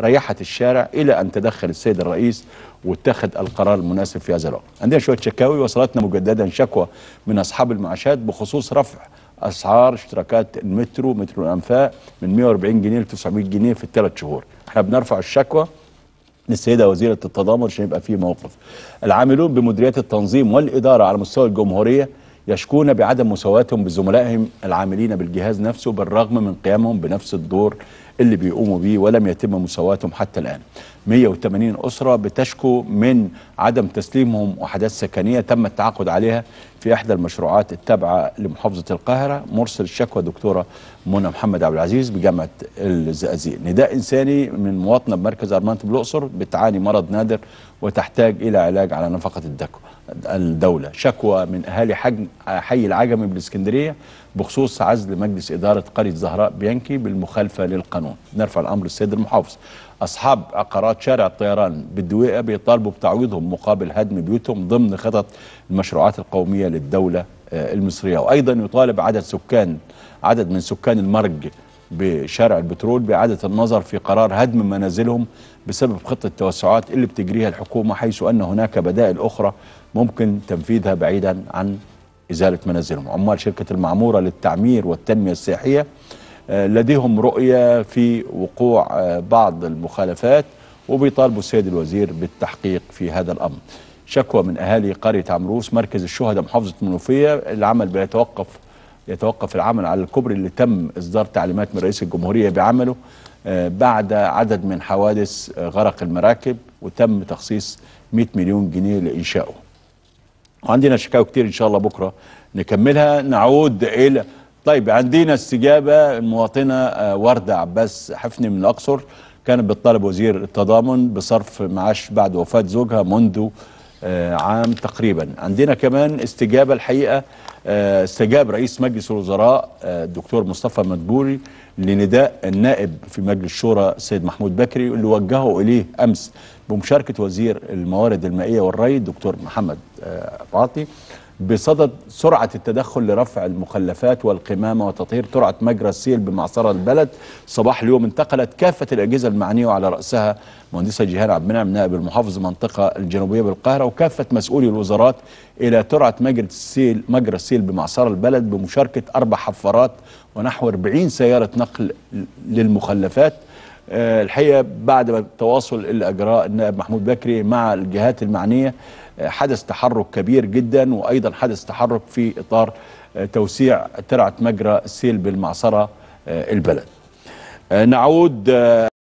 ريحت الشارع إلى أن تدخل السيد الرئيس واتخذ القرار المناسب في هذا الوقت عندنا شوية شكاوي وصلتنا مجددا شكوى من أصحاب المعاشات بخصوص رفع أسعار اشتراكات المترو مترو الأنفاق من 140 جنيه ل 900 جنيه في الثلاث شهور احنا بنرفع الشكوى للسيدة وزيرة التضامن عشان يبقى في موقف العاملون بمديريات التنظيم والإدارة على مستوى الجمهورية يشكون بعدم مساواتهم بزملائهم العاملين بالجهاز نفسه بالرغم من قيامهم بنفس الدور اللي بيقوموا بيه ولم يتم مساواتهم حتى الآن 180 أسرة بتشكو من عدم تسليمهم وحدات سكنية تم التعاقد عليها في إحدى المشروعات التابعة لمحافظة القاهرة مرسل الشكوى دكتورة منى محمد عبد العزيز بجامعة الزقازيق نداء إنساني من مواطنة بمركز أرمنت بالأقصر بتعاني مرض نادر وتحتاج إلى علاج على نفقة الدكو الدولة شكوى من أهالي حي العجمي بالإسكندرية بخصوص عزل مجلس إدارة قرية زهراء بيانكي بالمخالفة للقانون نرفع الأمر للسيد المحافظ أصحاب عقارات شارع الطيران بالدويقة بيطالبوا بتعويضهم مقابل هدم بيوتهم ضمن خطط المشروعات القومية للدولة آه، المصرية وأيضا يطالب عدد سكان عدد من سكان المرج بشارع البترول بإعادة النظر في قرار هدم منازلهم بسبب خطة التوسعات اللي بتجريها الحكومة حيث أن هناك بدائل أخرى ممكن تنفيذها بعيدا عن إزالة منازلهم عمال شركة المعمورة للتعمير والتنمية السياحية آه، لديهم رؤية في وقوع آه، بعض المخالفات وبيطالبوا السيد الوزير بالتحقيق في هذا الأمر شكوى من أهالي قرية عمروس مركز الشهداء محافظة منوفية العمل بيتوقف يتوقف العمل على الكوبري اللي تم إصدار تعليمات من رئيس الجمهورية بعمله آه، بعد عدد من حوادث غرق المراكب وتم تخصيص 100 مليون جنيه لإنشائه وعندنا شكاوى كتير ان شاء الله بكره نكملها نعود الى طيب عندنا استجابه المواطنه آه، ورده عباس حفني من الاقصر كانت بتطالب وزير التضامن بصرف معاش بعد وفاه زوجها منذ آه، عام تقريبا عندنا كمان استجابة الحقيقة آه، استجاب رئيس مجلس الوزراء آه، الدكتور مصطفى مدبوري لنداء النائب في مجلس الشورى سيد محمود بكري اللي وجهه إليه أمس بمشاركة وزير الموارد المائية والري الدكتور محمد عاطي بصدد سرعة التدخل لرفع المخلفات والقمامة وتطهير ترعة مجرى السيل بمعصرة البلد صباح اليوم انتقلت كافة الأجهزة المعنية وعلى رأسها مهندسة جيهان عبد المنعم نائب المحافظ المنطقة الجنوبية بالقاهرة وكافة مسؤولي الوزارات إلى ترعة مجرى السيل مجرى السيل بمعصرة البلد بمشاركة أربع حفارات ونحو 40 سيارة نقل للمخلفات آه، الحقيقه بعد التواصل اللي اجراه النائب محمود بكري مع الجهات المعنيه آه، حدث تحرك كبير جدا وايضا حدث تحرك في اطار آه، توسيع ترعه مجرى السيل بالمعصره البلد نعود